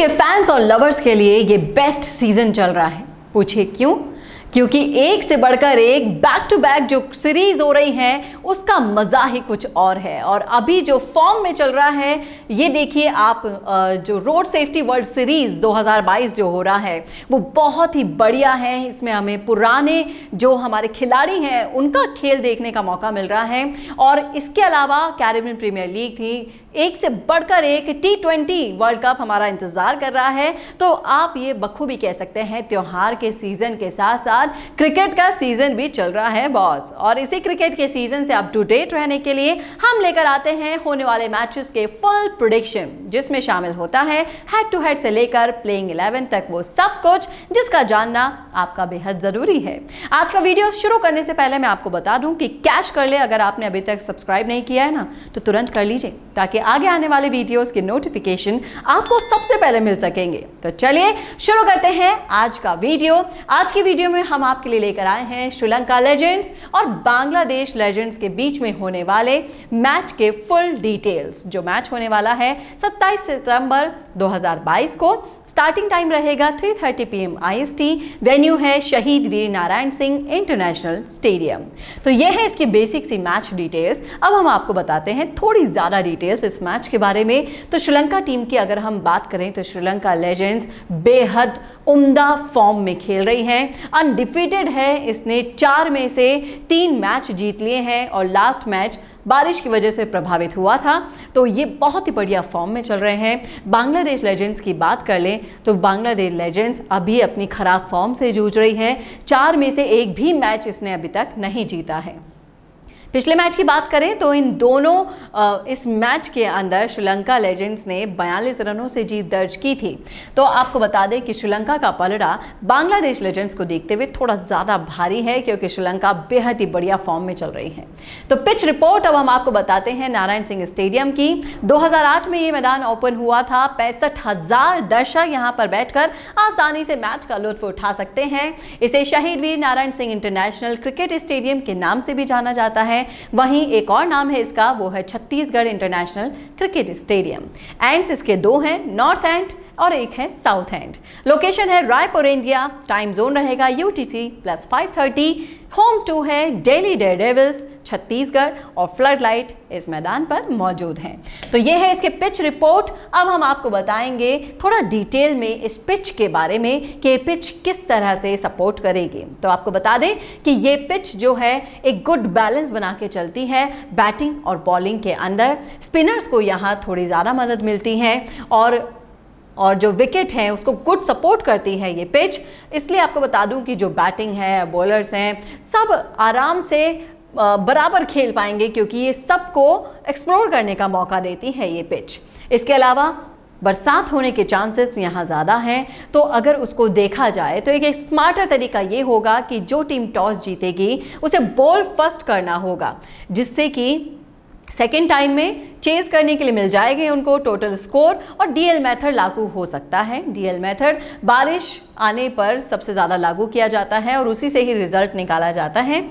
के फैंस और लवर्स के लिए ये बेस्ट सीजन चल रहा है पूछिए क्यों क्योंकि एक से बढ़कर एक बैक टू बैक जो सीरीज हो रही है उसका मज़ा ही कुछ और है और अभी जो फॉर्म में चल रहा है ये देखिए आप जो रोड सेफ्टी वर्ल्ड सीरीज 2022 जो हो रहा है वो बहुत ही बढ़िया है इसमें हमें पुराने जो हमारे खिलाड़ी हैं उनका खेल देखने का मौका मिल रहा है और इसके अलावा कैरेबियन प्रीमियर लीग थी एक से बढ़कर एक टी ट्वेंटी वर्ल्ड कप हमारा इंतज़ार कर रहा है तो आप ये बखूबी कह सकते हैं त्यौहार के सीज़न के साथ साथ साथ क्रिकेट का सीजन भी चल रहा है बॉस और इसी क्रिकेट के सीजन से अप टू डेट रहने के लिए हम लेकर आते हैं होने वाले मैचेस के फुल प्रोडिक्शन जिसमें शामिल होता है हेड टू हेड से लेकर प्लेइंग इलेवन तक वो सब कुछ जिसका जानना आपका बेहद जरूरी है आज का वीडियो शुरू करने से पहले मैं आपको बता दूं कि कैश कर ले अगर आपने अभी तक सब्सक्राइब नहीं किया है ना तो तुरंत कर लीजिए ताकि आगे आने वाले वीडियोस के नोटिफिकेशन आपको सबसे पहले मिल सकेंगे तो चलिए शुरू करते हैं आज का वीडियो आज की वीडियो में हम आपके लिए लेकर आए हैं श्रीलंका लेजेंड्स और बांग्लादेश लेजेंड्स के बीच में होने वाले मैच के फुल डिटेल्स जो मैच होने वाला है 27 सितंबर 2022 को स्टार्टिंग टाइम रहेगा 3:30 थर्टी पी एम वेन्यू है शहीद वीर नारायण सिंह इंटरनेशनल स्टेडियम तो यह है इसकी बेसिक सी मैच डिटेल्स अब हम आपको बताते हैं थोड़ी ज़्यादा डिटेल्स इस मैच के बारे में तो श्रीलंका टीम की अगर हम बात करें तो श्रीलंका लेजेंड्स बेहद उम्दा फॉर्म में खेल रही हैं अनडिफिटेड है इसने चार में से तीन मैच जीत लिए हैं और लास्ट मैच बारिश की वजह से प्रभावित हुआ था तो ये बहुत ही बढ़िया फॉर्म में चल रहे हैं बांग्लादेश लेजेंड्स की बात कर लें तो बांग्लादेश लेजेंड्स अभी अपनी खराब फॉर्म से जूझ रही है चार में से एक भी मैच इसने अभी तक नहीं जीता है पिछले मैच की बात करें तो इन दोनों इस मैच के अंदर श्रीलंका लेजेंड्स ने बयालीस रनों से जीत दर्ज की थी तो आपको बता दें कि श्रीलंका का पलड़ा बांग्लादेश लेजेंड्स को देखते हुए थोड़ा ज़्यादा भारी है क्योंकि श्रीलंका बेहद ही बढ़िया फॉर्म में चल रही है तो पिच रिपोर्ट अब हम आपको बताते हैं नारायण सिंह स्टेडियम की दो में ये मैदान ओपन हुआ था पैंसठ हजार दर्शक यहाँ पर बैठकर आसानी से मैच का लुत्फ उठा सकते हैं इसे Shaheed Veer Narayan Singh international cricket stadium के नाम से भी जाना जाता है हैं वहीं एक और नाम है इसका वो है Chhattisgarh international cricket stadium ends इसके दो हैं नॉर्थ एंड और एक है साउथ एंड लोकेशन है रायपुर इंडिया टाइम जोन रहेगा U T C plus five thirty home to है डेली डे डेविल्स छत्तीसगढ़ और फ्लड लाइट इस मैदान पर मौजूद हैं तो ये है इसके पिच रिपोर्ट अब हम आपको बताएंगे थोड़ा डिटेल में इस पिच के बारे में कि पिच किस तरह से सपोर्ट करेगी तो आपको बता दें कि ये पिच जो है एक गुड बैलेंस बना के चलती है बैटिंग और बॉलिंग के अंदर स्पिनर्स को यहाँ थोड़ी ज़्यादा मदद मिलती है और और जो विकेट हैं उसको गुड सपोर्ट करती है ये पिच इसलिए आपको बता दूं कि जो बैटिंग है बॉलर्स हैं सब आराम से बराबर खेल पाएंगे क्योंकि ये सबको एक्सप्लोर करने का मौका देती है ये पिच इसके अलावा बरसात होने के चांसेस यहाँ ज़्यादा हैं तो अगर उसको देखा जाए तो एक, एक स्मार्टर तरीका ये होगा कि जो टीम टॉस जीतेगी उसे बॉल फर्स्ट करना होगा जिससे कि सेकेंड टाइम में चेज करने के लिए मिल जाएंगे उनको टोटल स्कोर और डीएल मेथड लागू हो सकता है डीएल मेथड बारिश आने पर सबसे ज़्यादा लागू किया जाता है और उसी से ही रिजल्ट निकाला जाता है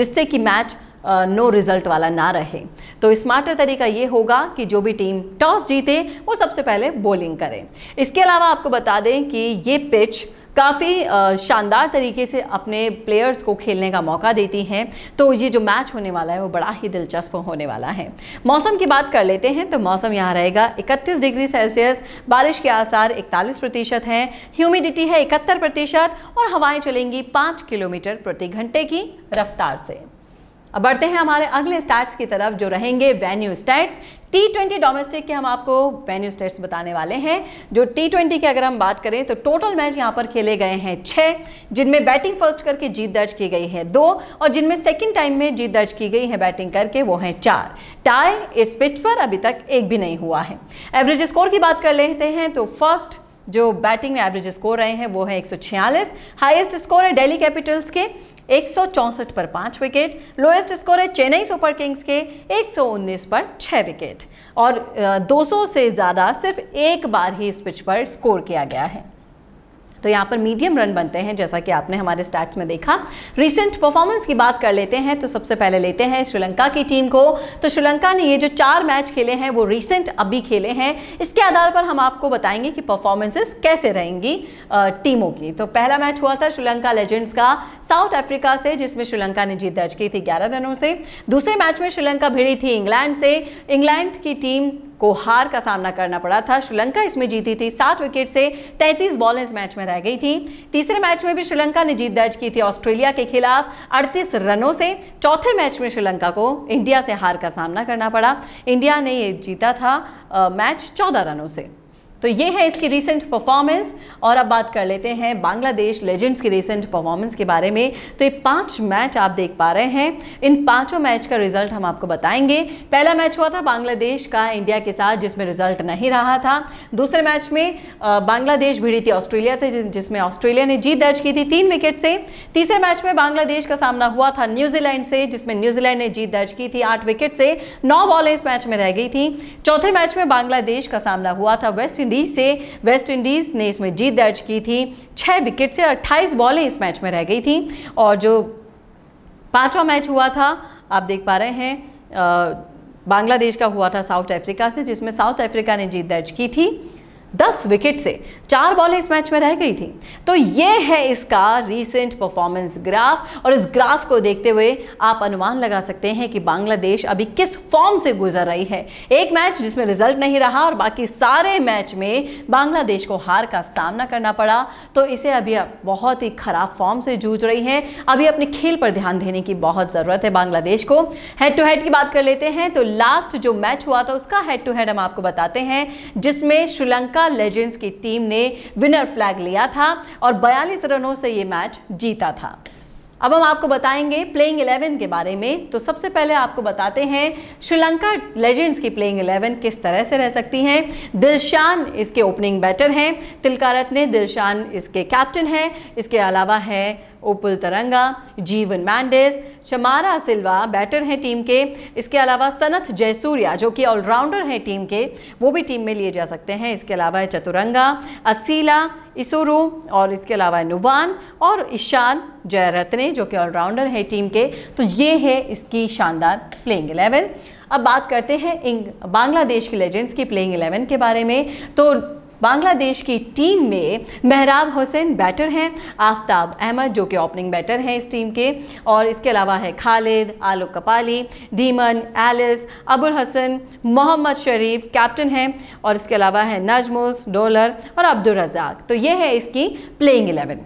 जिससे कि मैच नो रिजल्ट वाला ना रहे तो स्मार्टर तरीका ये होगा कि जो भी टीम टॉस जीते वो सबसे पहले बॉलिंग करें इसके अलावा आपको बता दें कि ये पिच काफ़ी शानदार तरीके से अपने प्लेयर्स को खेलने का मौका देती हैं तो ये जो मैच होने वाला है वो बड़ा ही दिलचस्प होने वाला है मौसम की बात कर लेते हैं तो मौसम यहाँ रहेगा इकतीस डिग्री सेल्सियस बारिश के आसार इकतालीस प्रतिशत हैं ह्यूमिडिटी है इकहत्तर प्रतिशत और हवाएं चलेंगी पाँच किलोमीटर प्रति घंटे की रफ्तार से अब बढ़ते हैं हमारे अगले स्टैट्स की तरफ जो रहेंगे venue stats T twenty domestic के हम आपको वेन्यू स्टेट्स बताने वाले हैं जो टी ट्वेंटी की अगर हम बात करें तो टोटल मैच यहाँ पर खेले गए हैं छः जिनमें बैटिंग फर्स्ट करके जीत दर्ज की गई है दो और जिनमें सेकंड टाइम में जीत दर्ज की गई है बैटिंग करके वो हैं चार टाई इस पिच पर अभी तक एक भी नहीं हुआ है एवरेज स्कोर की बात कर लेते हैं तो फर्स्ट जो बैटिंग में एवरेज स्कोर रहे हैं वो है 146 हाईएस्ट स्कोर है दिल्ली कैपिटल्स के एक पर पाँच विकेट लोएस्ट स्कोर है चेन्नई सुपर किंग्स के 119 पर छः विकेट और 200 से ज़्यादा सिर्फ एक बार ही इस पिच पर स्कोर किया गया है तो यहाँ पर मीडियम रन बनते हैं जैसा कि आपने हमारे स्टैट्स में देखा रिसेंट परफॉर्मेंस की बात कर लेते हैं तो सबसे पहले लेते हैं श्रीलंका की टीम को तो श्रीलंका ने ये जो चार मैच खेले हैं वो रिसेंट अभी खेले हैं इसके आधार पर हम आपको बताएंगे कि परफॉर्मेंसेस कैसे रहेंगी टीमों की तो पहला मैच हुआ था श्रीलंका लेजेंड्स का साउथ अफ्रीका से जिसमें श्रीलंका ने जीत दर्ज की थी ग्यारह रनों से दूसरे मैच में श्रीलंका भिड़ी थी इंग्लैंड से इंग्लैंड की टीम को हार का सामना करना पड़ा था श्रीलंका इसमें जीती थी सात विकेट से तैंतीस बॉल इस मैच में रह गई थी तीसरे मैच में भी श्रीलंका ने जीत दर्ज की थी ऑस्ट्रेलिया के खिलाफ अड़तीस रनों से चौथे मैच में श्रीलंका को इंडिया से हार का सामना करना पड़ा इंडिया ने ये जीता था मैच चौदह रनों से तो ये है इसकी रिसेंट परफॉर्मेंस और अब बात कर लेते हैं बांग्लादेश लेजेंड्स की रिसेंट परफॉर्मेंस के बारे में तो ये पांच मैच आप देख पा रहे हैं इन पांचों मैच का रिजल्ट हम आपको बताएंगे पहला मैच हुआ था बांग्लादेश का इंडिया के साथ जिसमें रिजल्ट नहीं रहा था दूसरे मैच में बांग्लादेश भिड़ी थी ऑस्ट्रेलिया थे जिसमें ऑस्ट्रेलिया ने जीत दर्ज की थी तीन विकेट से तीसरे मैच में बांग्लादेश का सामना हुआ था न्यूजीलैंड से जिसमें न्यूजीलैंड ने जीत दर्ज की थी आठ विकेट से नौ बॉलें इस मैच में रह गई थी चौथे मैच में बांग्लादेश का सामना हुआ था वेस्ट इंडीज इंडीज से वेस्ट इंडीज ने इसमें जीत दर्ज की थी छह विकेट से अट्ठाईस बॉलें इस मैच में रह गई थी और जो पांचवा मैच हुआ था आप देख पा रहे हैं बांग्लादेश का हुआ था साउथ अफ्रीका से जिसमें साउथ अफ्रीका ने जीत दर्ज की थी दस विकेट से चार बॉलें इस मैच में रह गई थी तो ये है इसका रीसेंट परफॉर्मेंस ग्राफ और इस ग्राफ को देखते हुए आप अनुमान लगा सकते हैं कि बांग्लादेश अभी किस फॉर्म से गुजर रही है एक मैच जिसमें रिजल्ट नहीं रहा और बाकी सारे मैच में बांग्लादेश को हार का सामना करना पड़ा तो इसे अभी बहुत ही खराब फॉर्म से जूझ रही है अभी अपने खेल पर ध्यान देने की बहुत ज़रूरत है बांग्लादेश को हेड टू हेड की बात कर लेते हैं तो लास्ट जो मैच हुआ था उसका हेड टू हेड हम आपको बताते हैं जिसमें श्रीलंका कोलकाता लेजेंड्स की टीम ने विनर फ्लैग लिया था और बयालीस रनों से ये मैच जीता था अब हम आपको बताएंगे प्लेइंग 11 के बारे में तो सबसे पहले आपको बताते हैं श्रीलंका लेजेंड्स की प्लेइंग 11 किस तरह से रह सकती हैं दिलशान इसके ओपनिंग बैटर हैं तिलकारत ने दिलशान इसके कैप्टन हैं इसके अलावा है ओपुल तरंगा जीवन मैंडिस चमारा सिल्वा बैटर हैं टीम के इसके अलावा सनत जयसूर्या जो कि ऑलराउंडर हैं टीम के वो भी टीम में लिए जा सकते हैं इसके अलावा है चतुरंगा असीला इसुरु और इसके अलावा है नुवान और ईशान जयरत्ने जो कि ऑलराउंडर हैं टीम के तो ये है इसकी शानदार प्लेइंग एलेवन अब बात करते हैं बांग्लादेश के लेजेंड्स की प्लेइंग एलेवन के बारे में तो बांग्लादेश की टीम में मेहराब हुसैन बैटर हैं आफ्ताब अहमद जो कि ओपनिंग बैटर हैं इस टीम के और इसके अलावा है खालिद आलोक कपाली डीमन एलिस अबुल हसन मोहम्मद शरीफ कैप्टन हैं और इसके अलावा है नजमुस डोलर और अब्दुल रजाक तो ये है इसकी प्लेइंग एलेवन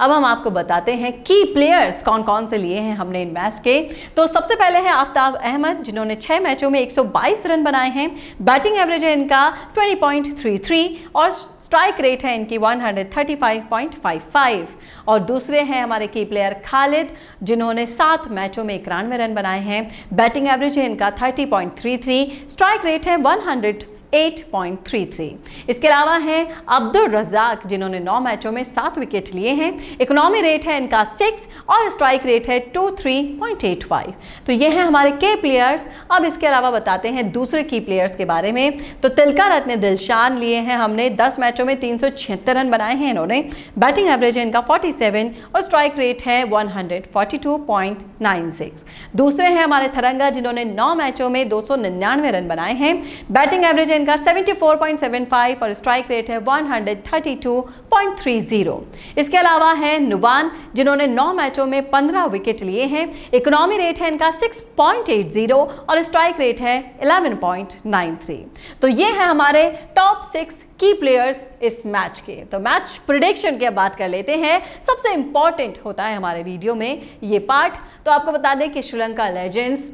अब हम आपको बताते हैं की प्लेयर्स कौन कौन से लिए हैं हमने इन मैच के तो सबसे पहले है आफ्ताब अहमद जिन्होंने छः मैचों में 122 रन बनाए हैं बैटिंग एवरेज है इनका 20.33 और स्ट्राइक रेट है इनकी 135.55 और दूसरे हैं हमारे की प्लेयर खालिद जिन्होंने सात मैचों में इक्यानवे रन बनाए हैं बैटिंग एवरेज है इनका 30.33 स्ट्राइक रेट है 100 8.33 इसके अलावा हैं अब्दुल रजाक जिन्होंने नौ मैचों में सात विकेट लिए हैं इकोनॉमी रेट है इनका सिक्स और स्ट्राइक रेट है two three point eight five तो ये हैं हमारे के प्लेयर्स अब इसके अलावा बताते हैं दूसरे की प्लेयर्स के बारे में तो तिलका रत्न दिलशान लिए हैं हमने दस मैचों में तीन रन बनाए हैं इन्होंने बैटिंग एवरेज है इनका फोर्टी और स्ट्राइक रेट है वन दूसरे हैं हमारे थरंगा जिन्होंने नौ मैचों में दो रन बनाए हैं बैटिंग एवरेज है रन का 74.75 और स्ट्राइक रेट है 132.30 इसके अलावा है नुवान जिन्होंने 9 मैचों में 15 विकेट लिए हैं इकोनॉमी रेट है इनका 6.80 और स्ट्राइक रेट है 11.93 तो ये है हमारे टॉप सिक्स की प्लेयर्स इस मैच के तो मैच प्रिडिक्शन की बात कर लेते हैं सबसे इंपॉर्टेंट होता है हमारे वीडियो में ये पार्ट तो आपको बता दें कि श्रीलंका लेजेंड्स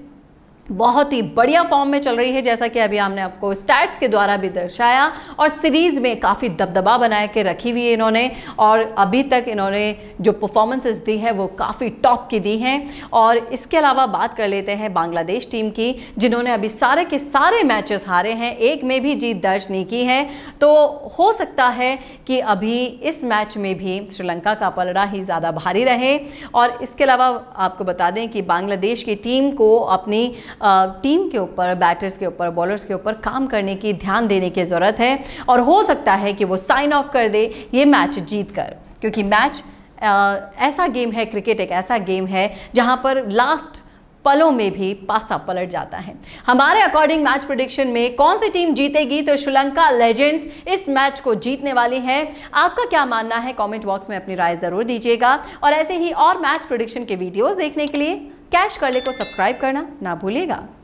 बहुत ही बढ़िया फॉर्म में चल रही है जैसा कि अभी हमने आपको स्टैट्स के द्वारा भी दर्शाया और सीरीज़ में काफ़ी दबदबा बना के रखी हुई है इन्होंने और अभी तक इन्होंने जो परफॉर्मेंसेस दी है वो काफ़ी टॉप की दी हैं और इसके अलावा बात कर लेते हैं बांग्लादेश टीम की जिन्होंने अभी सारे के सारे मैचेस हारे हैं एक में भी जीत दर्ज नहीं की है तो हो सकता है कि अभी इस मैच में भी श्रीलंका का पलड़ा ही ज़्यादा भारी रहे और इसके अलावा आपको बता दें कि बांग्लादेश की टीम को अपनी टीम के ऊपर बैटर्स के ऊपर बॉलर्स के ऊपर काम करने की ध्यान देने की ज़रूरत है और हो सकता है कि वो साइन ऑफ कर दे ये मैच जीत कर क्योंकि मैच ऐसा गेम है क्रिकेट एक ऐसा गेम है जहाँ पर लास्ट पलों में भी पासा पलट जाता है हमारे अकॉर्डिंग मैच प्रोडिक्शन में कौन सी टीम जीतेगी तो श्रीलंका लेजेंड्स इस मैच को जीतने वाली है आपका क्या मानना है कमेंट बॉक्स में अपनी राय ज़रूर दीजिएगा और ऐसे ही और मैच प्रोडिक्शन के वीडियोस देखने के लिए कैश कर्ले को सब्सक्राइब करना ना भूलेगा